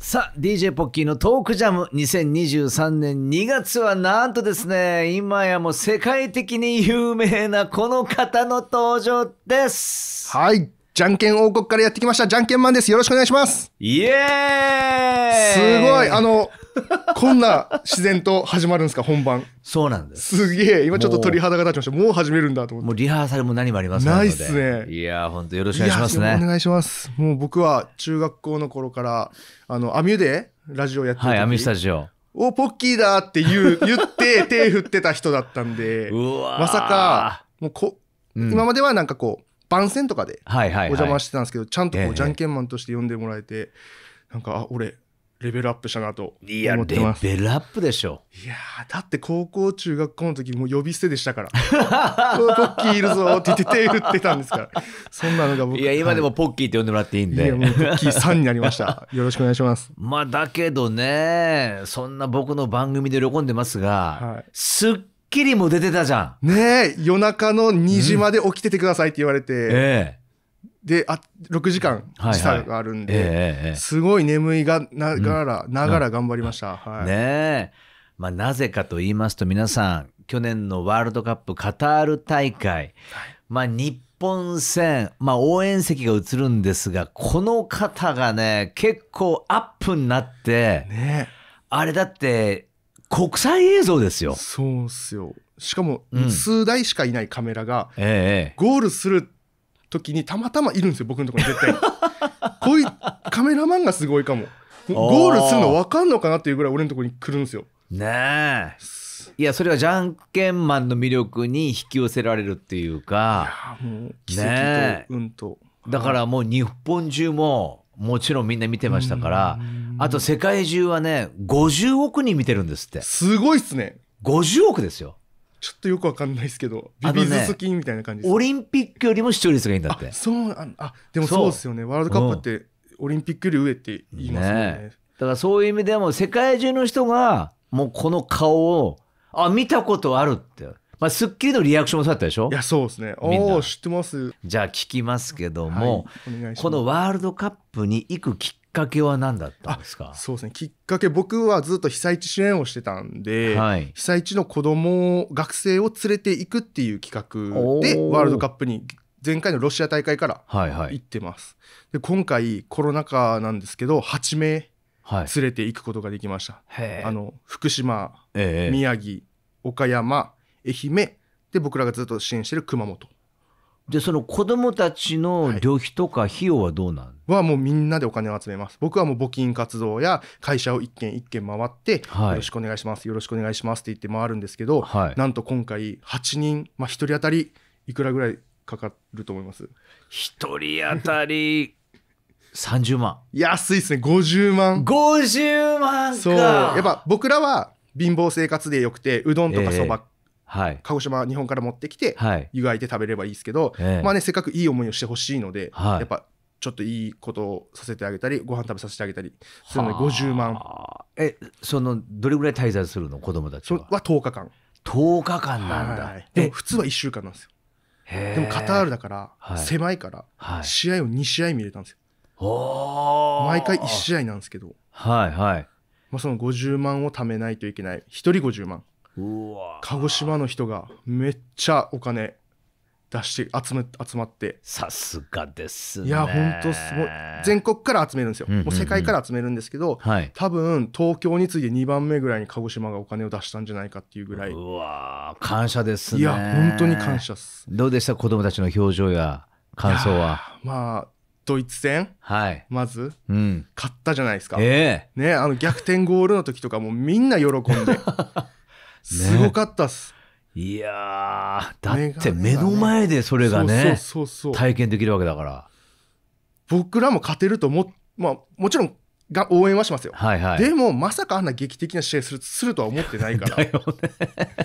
さあ DJ ポッキーのトークジャム2023年2月はなんとですね今やもう世界的に有名なこの方の登場ですはいじゃんけん王国からやってきましたじゃんけんマンですよろしくお願いしますイエーイすごいあのこんな自然と始まるんですか本番そうなんですすげえ今ちょっと鳥肌が立ちましたもう始めるんだと思ってもうリハーサルも何もありますないっすねいや本当よろしくお願いしますねお願いしますもう僕は中学校の頃からあのアミュでラジオやってるはいアミュスタジオおポッキーだって言う 言って手振ってた人だったんでまさかもうこ、うん、今まではなんかこう番宣とかでお邪魔してたんですけど、はいはいはい、ちゃんとこう、えー、じゃんけんマンとして呼んでもらえて、なんかあ俺レベルアップしたなと思ってますレベルアップでしょいやだって高校中学校の時もう呼び捨てでしたから「ポッキーいるぞ」って言って手振ってたんですからそんなのが僕いや今でもポッキーって呼んでもらっていいんで、い、やもうポッキーさんになりましたよろしくお願いします まあだけどねそんな僕の番組で喜んでますが、はい、すっきりも出てたじゃんねえ夜中の2時まで起きててくださいって言われて、うん、ええであ6時間時差があるんで、すごい眠いがながら、うん、ながら頑張りました。うん、はい、ねまあ、なぜかと言いますと皆さん去年のワールドカップカタール大会、まあ、日本戦、まあ、応援席が映るんですがこの方がね結構アップになって、ね、あれだって国際映像ですよ。そうっすよしかも数台しかいないカメラが、ゴールする時にたまたまいるんですよ僕のところに絶対 こういうカメラマンがすごいかもゴールするの分かんのかなっていうぐらい俺のところに来るんですよねえいやそれはじゃんけんマンの魅力に引き寄せられるっていうかいやもう奇跡と運と、ね、だからもう日本中ももちろんみんな見てましたからあと世界中はね50億人見てるんですってすごいっすね50億ですよちょっとよくわかんないですけど、ビビズ好きみたいな感じ、ね、オリンピックよりも視聴率がいいんだって。そうあ、でもそうですよね。ワールドカップってオリンピックより上って言いますね、ね、だからそういう意味でも世界中の人がもうこの顔を、あ、見たことあるって。まあ、スッキリのリアクションもそうだったでしょいや、そうですね。おお、知ってます。じゃあ聞きますけども、はい、このワールドカップに行くきっかけは何だったんですかそうですねきっかけ僕はずっと被災地支援をしてたんで、はい、被災地の子供学生を連れていくっていう企画でワールドカップに前回のロシア大会から行ってます、はいはい、で今回コロナ禍なんですけど8名連れていくことができました、はい、あの福島、えー、宮城岡山愛媛で僕らがずっと支援してる熊本でその子供たちの旅費とか費用はどうなん、はい、はもうみんなでお金を集めます僕はもう募金活動や会社を一軒一軒回って、はい、よろしくお願いしますよろしくお願いしますって言って回るんですけど、はい、なんと今回8人、まあ、1人当たりいくらぐらいかかると思います1人当たり30万安いですね50万50万そうやっぱ僕らは貧乏生活でよくてうどんとかそば、えーはい、鹿児島日本から持ってきて、はい、湯がいて食べればいいですけど、えまあね、せっかくいい思いをしてほしいので、はい、やっぱちょっといいことをさせてあげたりご飯食べさせてあげたりするので50万えそのどれぐらい滞在するの子供たちはは10日間10日間なんだ、はい、でも普通は1週間なんですよでもカタールだから、狭いから、試合を2試合見れたんですよ毎回1試合なんですけどはいはいまあ、その50万を貯めないといけない1人50万鹿児島の人がめっちゃお金出して集め集まってさすがですねいや本当すごい全国から集めるんですよ、うんうんうん、もう世界から集めるんですけど、はい、多分東京に次いで2番目ぐらいに鹿児島がお金を出したんじゃないかっていうぐらいうわ感謝ですねいや本当に感謝っすどうでした子供たちの表情や感想はまあドイツ戦、はい、まず、うん、勝ったじゃないですか、えー、ね、あの逆転ゴールの時とかもみんな喜んで すごかったっす。いやだって目の前でそれがね体験できるわけだから僕らも勝てると思まあもちろんが応援はしますよ、はいはい、でもまさかあんな劇的な試合するするとは思ってないから ね、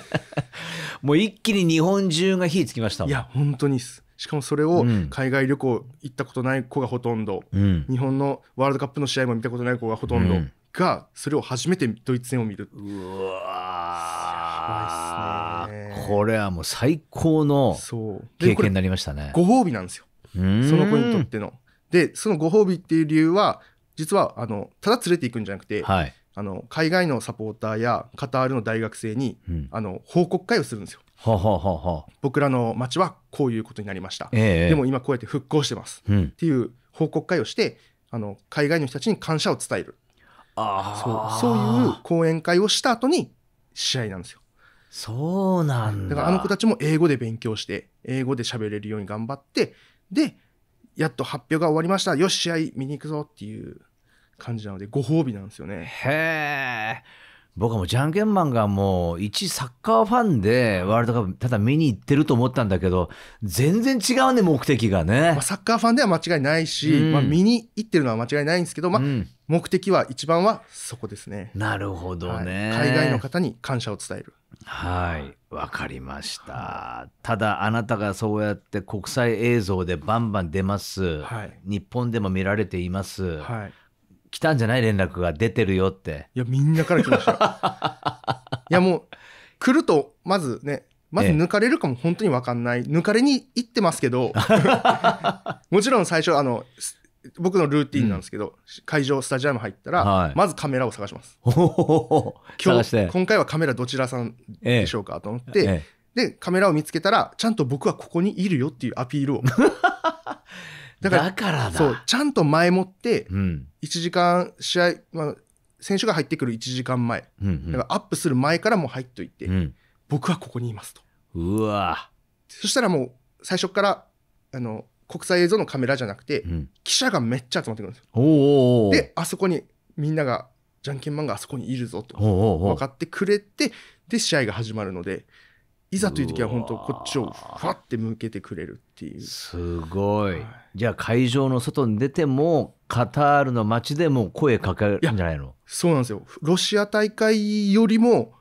もう一気に日本中が火つきましたもんいや本当にすしかもそれを海外旅行行ったことない子がほとんど、うん、日本のワールドカップの試合も見たことない子がほとんど、うん、がそれを初めてドイツ戦を見るうわね、これはもう最高の経験になりましたねご褒美なんですよその子にとってのでそのご褒美っていう理由は実はあのただ連れていくんじゃなくて、はい、あの海外のサポーターやカタールの大学生に、うん、あの報告会をするんですよ。ははは僕らの町はこういうことになりました、えー、でも今こうやって復興してます、うん、っていう報告会をしてあの海外の人たちに感謝を伝えるあそうそういう講演会をした後に試合なんですよ。そうなんだ。だからあの子たちも英語で勉強して、英語で喋れるように頑張って、で、やっと発表が終わりました。よし、試合見に行くぞっていう感じなので、ご褒美なんですよね。へえ。僕はもうジャンケンマンがもう一サッカーファンでワールドカップただ見に行ってると思ったんだけど全然違うね目的がね、まあ、サッカーファンでは間違いないし、うん、まあ、見に行ってるのは間違いないんですけど、まあ、うん、目的は一番はそこですねなるほどね、はい、海外の方に感謝を伝えるはいわかりましたただあなたがそうやって国際映像でバンバン出ます、はい、日本でも見られています、はいたんじゃない連絡が出てるよっていやみんなから来ました いやもう来るとまずねまず抜かれるかも本当に分かんない、ええ、抜かれに行ってますけど もちろん最初あの僕のルーティンなんですけど、うん、会場スタジアム入ったら、はい、まずカメラを探します 今日今回はカメラどちらさんでしょうか、と思って、でカメラを見つけたらちゃんと僕はここにいるよっていうアピールをだからそうちゃんと前もって、うん、1時間試合、まあ、選手が入ってくる1時間前、うんうん、だからアップする前からもう入っおいて、うん、僕はここにいますとうわそしたらもう最初からあの国際映像のカメラじゃなくて、うん、記者がめっちゃ集まってくるんですよであそこにみんながじゃんけんマンがあそこにいるぞと分かってくれてで試合が始まるのでいざという時は本当こっちをふわって向けてくれるっていうすごい、はい、じゃあ会場の外に出てもカタールの街でも声かけるんじゃないのそうなんですよロシア大会よりも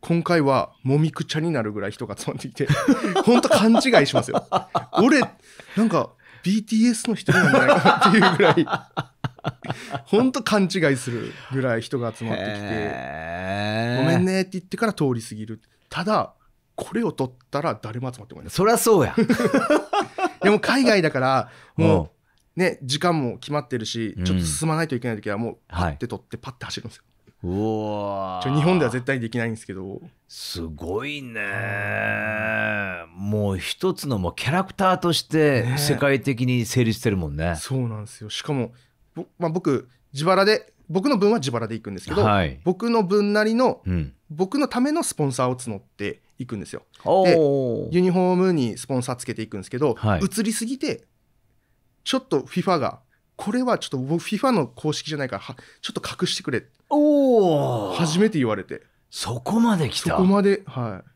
今回はもみくちゃになるぐらい人が集まってきて 本当勘違いしますよ俺なんか BTS の人なんじゃないかっていうぐらい本当勘違いするぐらい人が集まってきて「ごめんね」って言ってから通り過ぎるただこれを取ったら誰も集まってこない。そりゃそうや。でも海外だから、もう、ね、時間も決まってるし、ちょっと進まないといけない時は、もう、パッて取って、パッて走るんですよ。お日本では絶対できないんですけどすごいねもう一つのもうキャラクターとして世界的に成立してるもんね、ね、そうなんですよしかも、まあ、僕自腹で僕の分は自腹でいくんですけど、はい、僕の分なりの、うん、僕のためのスポンサーを募って行くんですよ。でユニフォームにスポンサーつけていくんですけど、はい、移りすぎてちょっと FIFA がこれはちょっと僕 FIFA の公式じゃないからちょっと隠してくれお初めて言われてそこまで来たそこまではい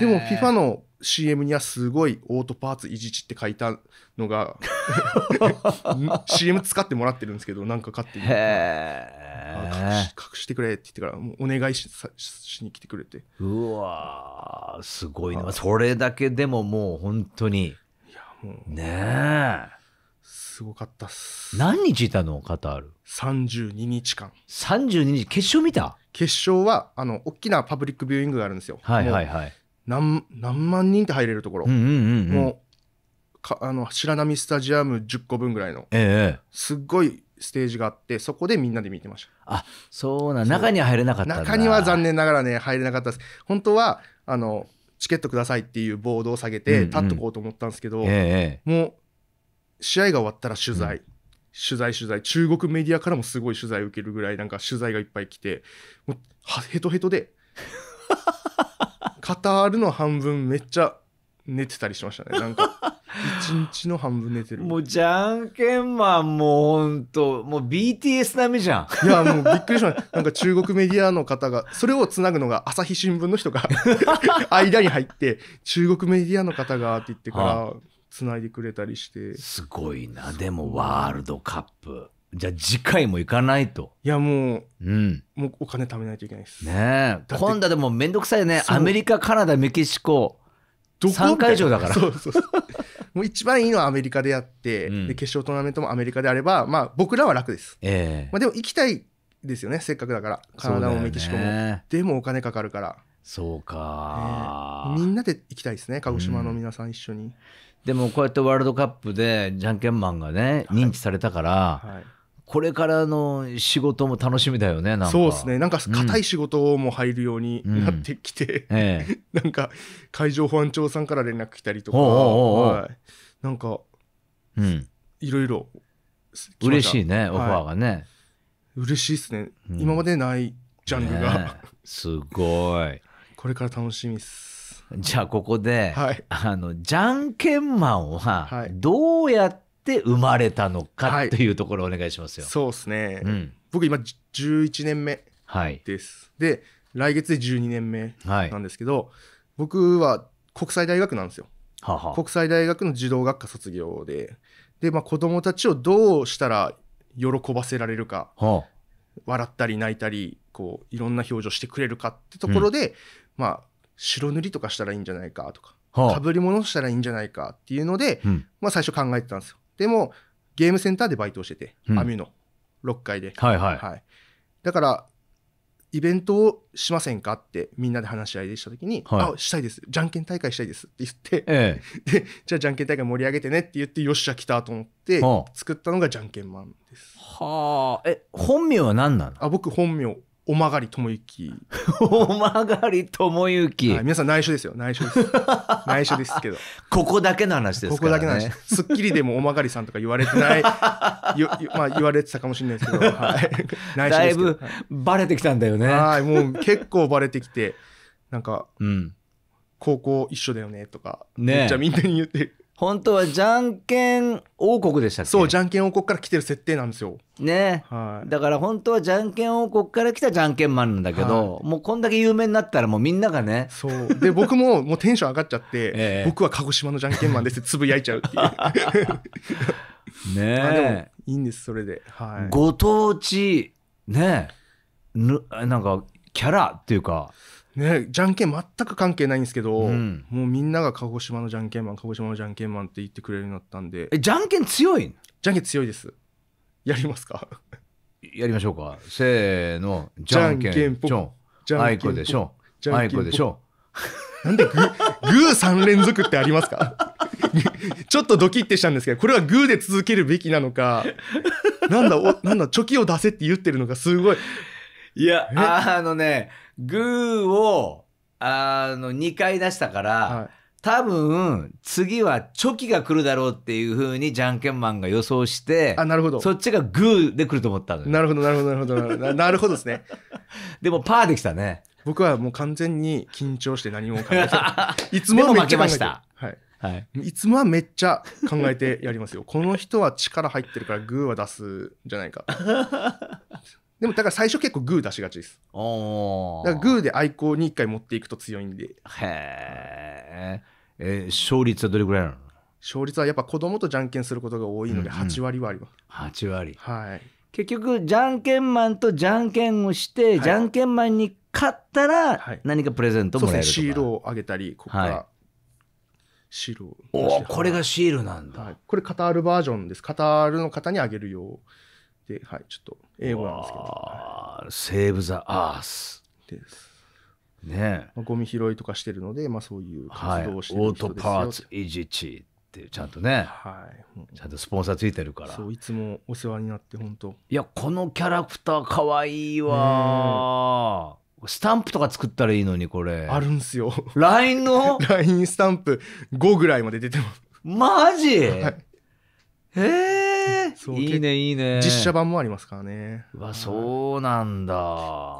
でも FIFA の CM にはすごいオートパーツいじちって書いたのが CM 使ってもらってるんですけどなんか勝手に隠してくれって言ってからもうお願いししに来てくれてうわすごいなそれだけでももう本当にいやもうねえすごかったっす何日いたのカタール32日間32日決勝見た決勝はあの大きなパブリックビューイングがあるんですよ。はいはいはい、何何万人って入れるところ、うんうんうんうん、もうかあの白波スタジアム10個分ぐらいの、ええ、すっごいステージがあってそこでみんなで見てましたあそうな中には入れなかった中には残念ながらね入れなかったです本当はあのチケットくださいっていうボードを下げて、立っとこうと思ったんですけど、ええ、もう試合が終わったら取材、うん取材取材中国メディアからもすごい取材受けるぐらいなんか取材がいっぱい来てもうヘトヘトで カタールの半分めっちゃ寝てたりしましたねなんか一日の半分寝てるもうじゃんけんマンもうほんともう BTS 並みじゃんいやもうびっくりしましたなんか中国メディアの方がそれをつなぐのが朝日新聞の人が 間に入って中国メディアの方がって言ってからつないでくれたりしてすごいなでもワールドカップじゃあ次回も行かないといやもう、うん、もうお金貯めないといけないですねえ今度でも面倒くさいよねアメリカカナダメキシコどこ3会場だからそうそう もう一番いいのはアメリカでやって、うん、で決勝トーナメントもアメリカであれば、まあ、僕らは楽です、えーまあ、でも行きたいですよねせっかくだからカナダもメキシコも、ね、でもお金かかるからそうか、えー、みんなで行きたいですね鹿児島の皆さん一緒に。うんでもこうやってワールドカップでじゃんけんマンがね認知されたから、はいこれからの仕事も楽しみだよねそうですねなんか硬い仕事も入るようになってきて、うんええ、なんか海上保安庁さんから連絡来たりとか、はい、なんか、うん、いろいろ嬉しいね、オファーがね嬉しいですね、うん、今までないジャンルが、ね、すごい これから楽しみです じゃあここで、はい、あのじゃんけんマンはどうやって生まれたのかというところお願いしますよ。はい、そうですね、うん、僕今11年目です、はい、で来月で12年目なんですけど、僕は国際大学なんですよ。はは国際大学の児童学科卒業でで、まあ、子どもたちをどうしたら喜ばせられるか、はあ、笑ったり泣いたりこういろんな表情してくれるかってところで、うん、まあ白塗りとかしたらいいんじゃないかとか、はあ、かぶり物したらいいんじゃないかっていうので、うん、まあ、最初考えてたんですよでもゲームセンターでバイトをしてて、うん、アミュの6階で、はいはいはい、だからイベントをしませんかってみんなで話し合いでした時に「はい、あしたいですじゃんけん大会したいです」って言って、ええ、でじゃあじゃんけん大会盛り上げてねって言ってよっしゃ来たと思って作ったのがじゃんけんマンですはあえ本名は何なのあ僕本名おまがりともゆき。おまがりともゆき。皆さん内緒ですよ。内緒です。内緒ですけど。ここだけの話ですから、ね、ここだけの話。スッキリでもおまがりさんとか言われてない、まあ言われてたかもしれないですけど、はい。内緒だいぶバレてきたんだよね。はい、もう結構バレてきて、なんか、うん、高校一緒だよねとか、ね、めっちゃみんなに言って本当はじゃんけん王国でしたっけそうじゃんけん王国から来てる設定なんですよね、はい、だから本当はじゃんけん王国から来たじゃんけんマンなんだけど、はい、もうこんだけ有名になったらもうみんながねそうで僕ももうテンション上がっちゃって、ええ、僕は鹿児島のじゃんけんマンですってつぶやいちゃうっていう ねえ いいんですそれで、はい、ご当地ねえなんかキャラっていうかね、じゃんけん全く関係ないんですけど、うん、もうみんなが鹿児島のじゃんけんマン鹿児島のじゃんけんマンって言ってくれるようになったんでえじゃんけん強いじゃんけん強いですやりますかやりましょうかせーのじゃんけんぽんあいこでしょあいこでしょなんでグー3連続ってありますかちょっとドキッてしたんですけどこれはグーで続けるべきなのかなんだおなんだチョキを出せって言ってるのがすごいいやあのねグーを、あの、2回出したから、はい、多分、次はチョキが来るだろうっていうふうに、じゃんけんマンが予想して、あ、なるほど。そっちがグーで来ると思ったのなるほど、なるほど、なるほど、な なるほどですね。でも、パーできたね。僕はもう完全に緊張して何も考えて いつもはめました。はい、いつもはめっちゃ考えてやりますよこの人は力入ってるからグーは出すじゃないか でもだから最初結構グー出しがちですだからグーで愛好に1回持っていくと強いんでへえー、勝率はどれぐらいなの勝率はやっぱ子供とじゃんけんすることが多いので8割はあります、うんうん、8割はい結局じゃんけんマンとじゃんけんをして、はい、じゃんけんマンに勝ったら何かプレゼントもらえるとか、はい、ね、シールをあげたりここから、はい、シールをおこれがシールなんだ、はい、これカタールバージョンですカタールの方にあげるようで、はい、ちょっと英語なんですけど。セーブ・ザ・アース。です。ねまあ、ゴミ拾いとかしてるので、まあ、そういう活動をしてる人ですよ、はい、オートパーツ・イジチってちゃんとね、はい、ちゃんとスポンサーついてるからそういつもお世話になって本当いやこのキャラクターかわいいわ、ね、スタンプとか作ったらいいのにこれあるんすよ LINE の LINE スタンプ5ぐらいまで出てますマジ、はい、ええーいいねいいね実写版もありますからねわそうなんだ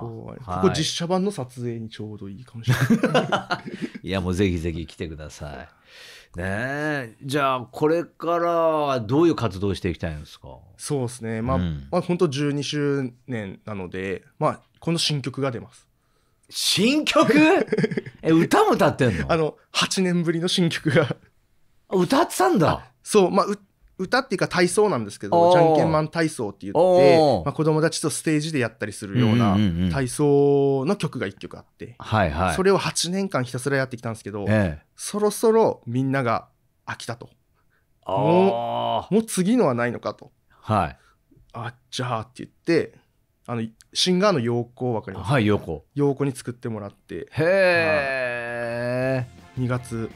ここ実写版の撮影にちょうどいいかもしれない いやもうぜひぜひ来てくださいねえじゃあこれからどういう活動していきたいんですかそうですねまあ、うん、まあ本当12周年なのでまあこの新曲が出ます新曲 え歌も歌ってんのあの8年ぶりの新曲が歌ってたんだそうまあ歌っていうか体操なんですけどじゃんけんマン体操って言って、まあ、子供たちとステージでやったりするような体操の曲が1曲あって、はいはい、それを8年間ひたすらやってきたんですけど、そろそろみんなが飽きたともうもう次のはないのかと、はい、あじゃあって言ってあのシンガーの陽光分かりますか、はい、陽光陽に作ってもらってへえ、はい、2月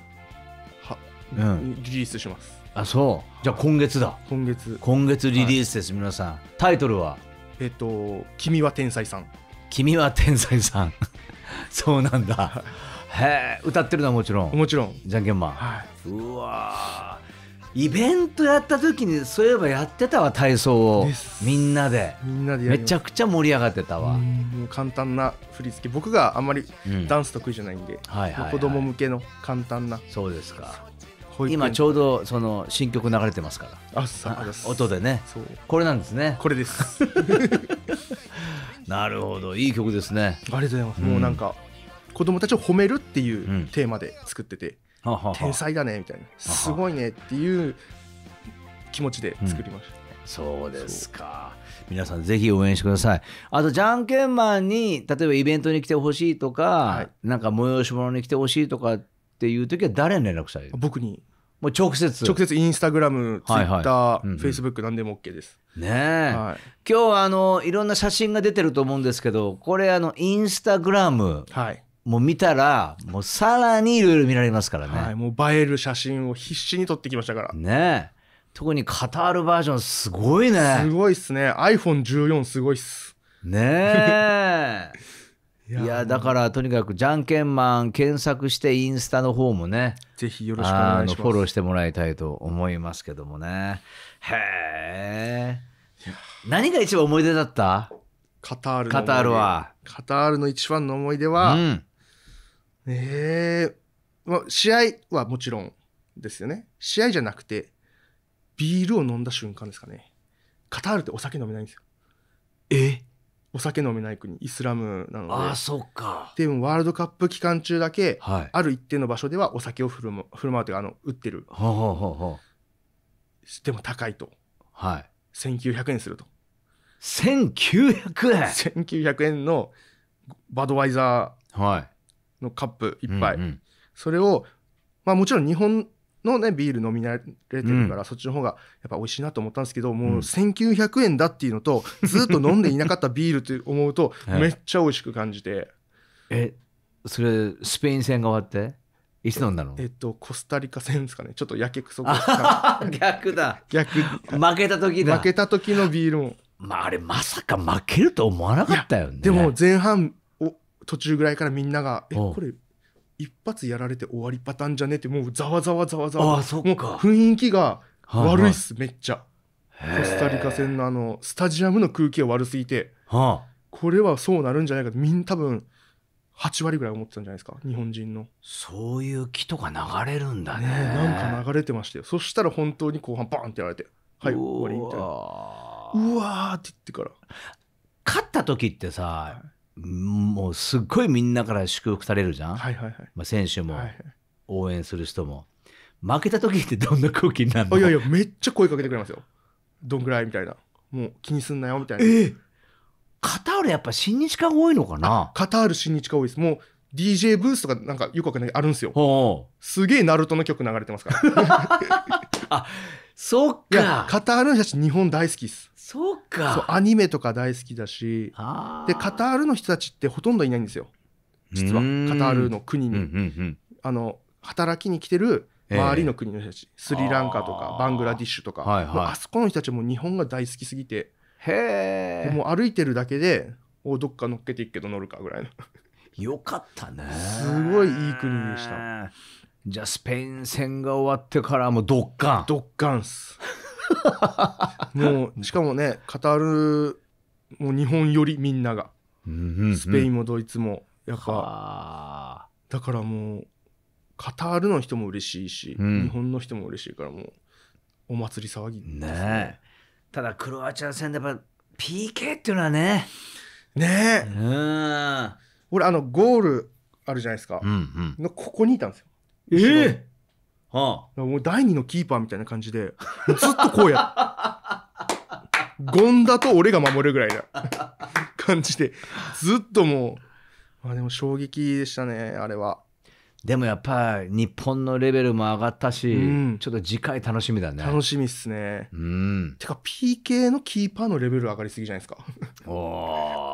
は、うん、リリースしますあそうじゃあ今月だ今月今月リリースです、皆さんタイトルはえっと「君は天才さん」「君は天才さん」そうなんだへえ歌ってるのはもちろんもちろんじゃんけんマン、はい、うわイベントやった時にそういえばやってたわ体操をみんなでみんなでめちゃくちゃ盛り上がってたわ簡単な振り付け僕があんまりダンス得意じゃないんで、はい、子供向けの簡単なそうですか今ちょうどその新曲流れてますからあさ音でねこれなんですねこれです なるほどいい曲ですねありがとうございます、もうなんか子供たちを褒めるっていうテーマで作ってて、天才だねみたいなすごいねっていう気持ちで作りました、そうですか。皆さんぜひ応援してください。あと、じゃんけんマンに、例えばイベントに来てほしいとか、はい、なんか催し物に来てほしいとかっっていう時は誰に連絡したい僕にもう直接直接インスタグラムツイッターフェイスブック何でも OK ですねえ、はい、今日はあのいろんな写真が出てると思うんですけどこれあのインスタグラムはいもう見たらもうさらにいろいろ見られますからね、はい、もう映える写真を必死に撮ってきましたからね特にカタールバージョンすごいねすごいっすね iPhone14 すごいっすねえ いやだからとにかくじゃんけんマン検索してインスタの方もねぜひよろしくお願いしますフォローしてもらいたいと思いますけどもねへえ何が一番思い出だったカタールカタールはカタールの一番の思い出は、うん、えー、ま試合はもちろんですよね試合じゃなくてビールを飲んだ瞬間ですかねカタールってお酒飲めないんですよえお酒飲めない国イスラムなのであそっかでもワールドカップ期間中だけ、はい、ある一定の場所ではお酒を振る舞振る舞うというかあの売ってるほうほうほでも高いと、はい、1900円すると1900円1900円のバドワイザーのカップ一杯、はいうんうん、それをまあもちろん日本のねビール飲み慣れてるから、うん、そっちの方がやっぱ美味しいなと思ったんですけど、もう1900円だっていうのとずっと飲んでいなかったビールって思うと、めっちゃ美味しく感じてえそれスペイン戦が終わっていつ飲んだのえっとコスタリカ戦ですかねちょっとやけくそ 逆だ逆負けた時だ負けた時のビールもまああれまさか負けると思わなかったよねでも前半お途中ぐらいからみんなが「えこれ一発やられて終わりパターンじゃねえってもうざわざわざわざわあそっか雰囲気が悪いっす、はあ、めっちゃコスタリカ戦のあのスタジアムの空気が悪すぎて、はあ、これはそうなるんじゃないかみんな多分8割ぐらい思ってたんじゃないですか日本人のそういう気とか流れるんだね、ね、なんか流れてましたよそしたら本当に後半バーンってやられてはい終わりみたいなうわーって言ってから勝った時ってさ、はいもうすっごいみんなから祝福されるじゃん、はいはいはいまあ、選手も応援する人も、負けた時ってどんな空気になるのいやいやめっちゃ声かけてくれますよどんぐらいみたいなもう気にすんなよみたいなえカタールやっぱ新日家が多いのかなカタール新日家多いですもう DJ ブースとかなんかよくわかんないあるんですよすげえナルトの曲流れてますから あそっかカタールの人たち日本大好きですそうかそうアニメとか大好きだしでカタールの人たちってほとんどいないんですよ実はカタールの国に、うんうんうん、あの働きに来てる周りの国の人たち、えー、スリランカとかバングラディッシュとか、はいはい、あそこの人たちも日本が大好きすぎてへもう歩いてるだけでおどっか乗っけていくけど乗るかぐらいのよかったねすごいいい国でしたじゃあスペイン戦が終わってからもうドッカンドッカンっすもうしかもねカタールもう日本よりみんなが、スペインもドイツもやっぱだからもうカタールの人も嬉しいし、うん、日本の人も嬉しいからもうお祭り騒ぎねねただクロアチア戦でやっぱ PK っていうのはねねえうん俺あのゴールあるじゃないですか、うんうん、のここにいたんですよええあ、もう第二のキーパーみたいな感じでずっとこうや権田と俺が守るぐらいな 感じでずっともう、まあ、でも衝撃でしたねあれはでもやっぱり日本のレベルも上がったし、うん、ちょっと次回楽しみだね楽しみっすねうんてか PK のキーパーのレベル上がりすぎじゃないですか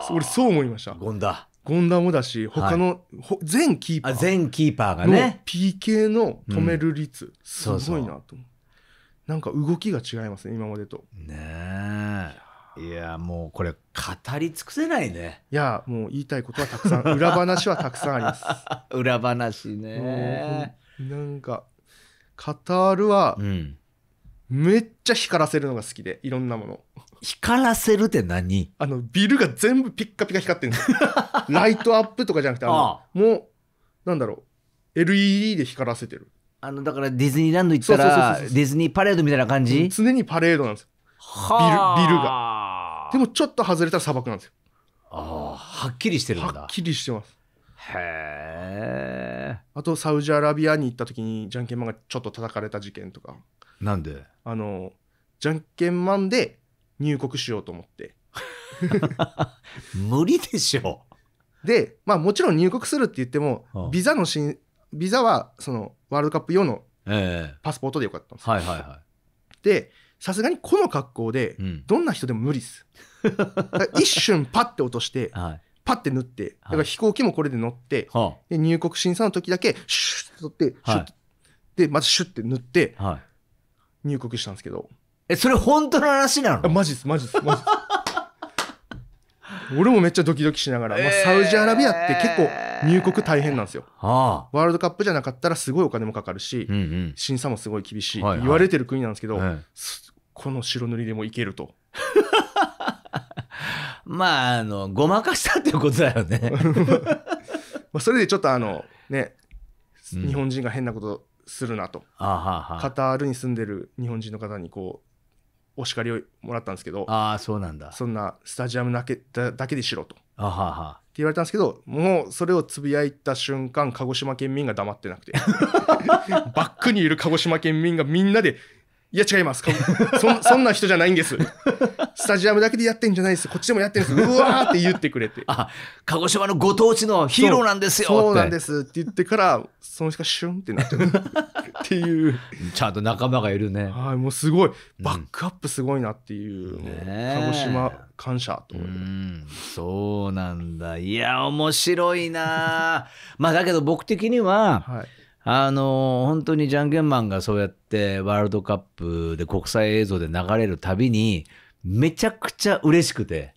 俺そう思いました権田権田もだし他の、はい、全キーパー全キーパーがね PK の止める率、うん、すごいなとそうそうなんか動きが違いますね今までとねえいやもうこれ語り尽くせないねいやもう言いたいことはたくさん裏話はたくさんあります 裏話ねなんかカタールは、うん、めっちゃ光らせるのが好きでいろんなもの光らせるって何あのビルが全部ピッカピカ光ってるんです ライトアップとかじゃなくてあのあもうなんだろう LED で光らせてるあのだからディズニーランド行ったらディズニーパレードみたいな感じ常にパレードなんですよビルビルがでもちょっと外れたら砂漠なんですよああはっきりしてるんだはっきりしてますへえあとサウジアラビアに行った時にジャンケンマンがちょっと叩かれた事件とかなんであのじゃんけんマンで入国しようと思って 無理でしょでまあもちろん入国するって言っても、ビザのしんビザはそのワールドカップ用のパスポートでよかったんです、ええ、はいはいはいでさすがにこの格好で、どんな人でも無理です 一瞬パッて落として、はい、パッて塗ってだから飛行機もこれで乗って、はい、で入国審査の時だけシュッて取って、はい、てまたシュッて塗って、は入国したんですけどえそれ本当の話なのマジっすマジっすマジっす 俺もめっちゃドキドキしながら、まあ、サウジアラビアって結構入国大変なんですよ、ワールドカップじゃなかったらすごいお金もかかるし、うんうん、審査もすごい厳しい、はいはい、言われてる国なんですけど、はい、この白塗りでもいけると まああのごまかしたっていうことだよね まあそれでちょっとあのね、日本人が変なことするなとカタールに住んでる日本人の方にこうお叱りをもらったんですけどあそうなんだそんなスタジアムだけだだけでしろとあははって言われたんですけどもうそれをつぶやいた瞬間鹿児島県民が黙ってなくて バックにいる鹿児島県民がみんなでいや違います そそんな人じゃないんですスタジアムだけでやってんじゃないですこっちでもやってるんですうわーって言ってくれてあ鹿児島のご当地のヒーローなんですよそうなんですって言ってからその人がシュンってなってるっていうちゃんと仲間がいるねはいもうすごいバックアップすごいなっていううん、ね、鹿児島感謝と思いまそうなんだいや面白いなまあだけど僕的には、はいあの本当にジャンケンマンがそうやってワールドカップで国際映像で流れるたびにめちゃくちゃ嬉しくて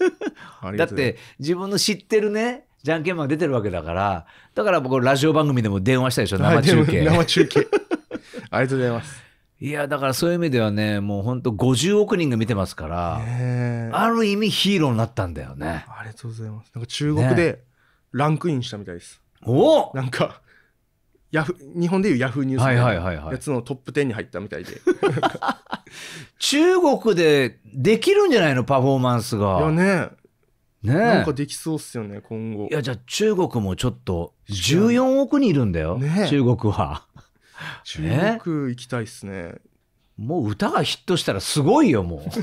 だって自分の知ってるねじゃんけんマン出てるわけだからだから僕ラジオ番組でも電話したでしょ生中継、はい、生中継 ありがとうございますいやだからそういう意味ではねもう本当50億人が見てますから、ある意味ヒーローになったんだよねありがとうございますなんか中国でランクインしたみたいです、ね、おおなんかヤフ日本でいうヤフーニュースのいやつのトップ10に入ったみたいで中国でできるんじゃないのパフォーマンスがいやねねなんかできそうっすよね今後いやじゃあ中国もちょっと14億人いるんだよ、ね、中国は中国行きたいっすね、ね、もう歌がヒットしたらすごいよもう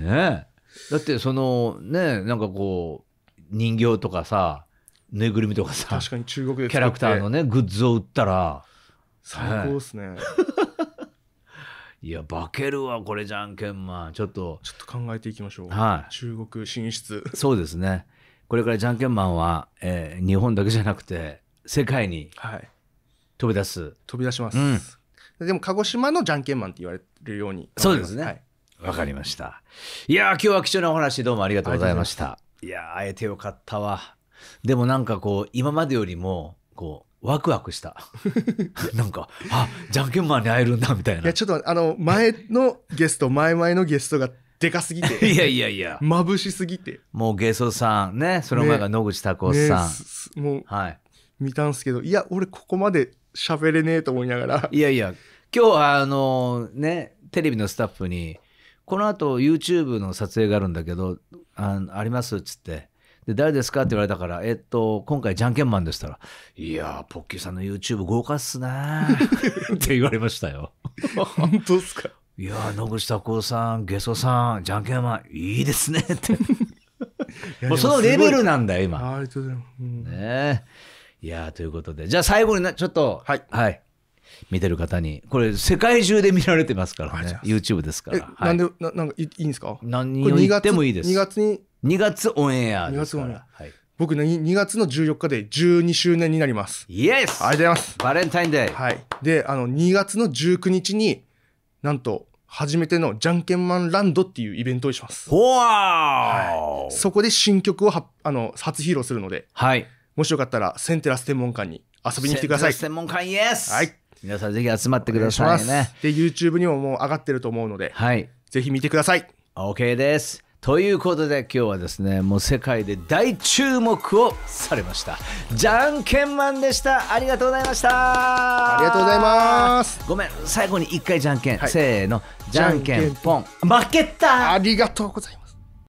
ねだってそのねなんかこう人形とかさぬいぐるみとかさ確かに中国でキャラクターのねグッズを売ったら最高ですね、はい、いや化けるわこれじゃんけんマンちょっとちょっと考えていきましょう、はい、中国進出そうですねこれからじゃんけんマンは、えー、日本だけじゃなくて世界に飛び出す、はい、飛び出します、うん、でも鹿児島のじゃんけんマンって言われるようにそうですねわ、はい、分かりましたいや今日は貴重なお話どうもありがとうございましたいや会えてよかったわでもなんかこう今までよりもこうワクワクした なんかあじゃんけんマンに会えるんだみたいないやちょっとあの前のゲスト前々のゲストがでかすぎて いやいやいやまぶしすぎてもうゲストさんねその前が野口たこさん、ねね、もう、はい、見たんすけどいや俺ここまで喋れねえと思いながらいやいや今日はあのねテレビのスタッフにこのあと YouTube の撮影があるんだけどあありますっつってで、誰ですかって言われたから、えっと、今回、じゃんけんマンでしたら、いやー、ポッキーさんの YouTube 豪華っすねー って言われましたよ。本当っすかいやー、野口拓夫さん、ゲソさん、じゃんけんマン、いいですねって。もうそのレベルなんだよ、今。ありがとうございます。うん、ねいやということで、じゃあ最後にな、ちょっと、はい。はい。見てる方に、これ、世界中で見られてますからね、YouTube ですから。はい、なんで、ななんかいいんですか何を言ってもいいです。2月に2月オンエアで2月オンエアはい、僕の2月の14日で12周年になりますイエスありがとうございますバレンタインデー、はいであの2月の19日になんと初めてのじゃんけんマンランドっていうイベントをしますほわーそこで新曲をはあの初披露するのではいもしよかったらセンテラス天文館に遊びに来てください専門館イエスはい皆さんぜひ集まってくだいさいで YouTube にももう上がってると思うのではいぜひ見てください OK ですということで今日はですねもう世界で大注目をされましたじゃんけんマンでしたありがとうございましたありがとうございますごめん最後に一回じゃんけん、はい、せーのじゃんけんポン負けたありがとうございます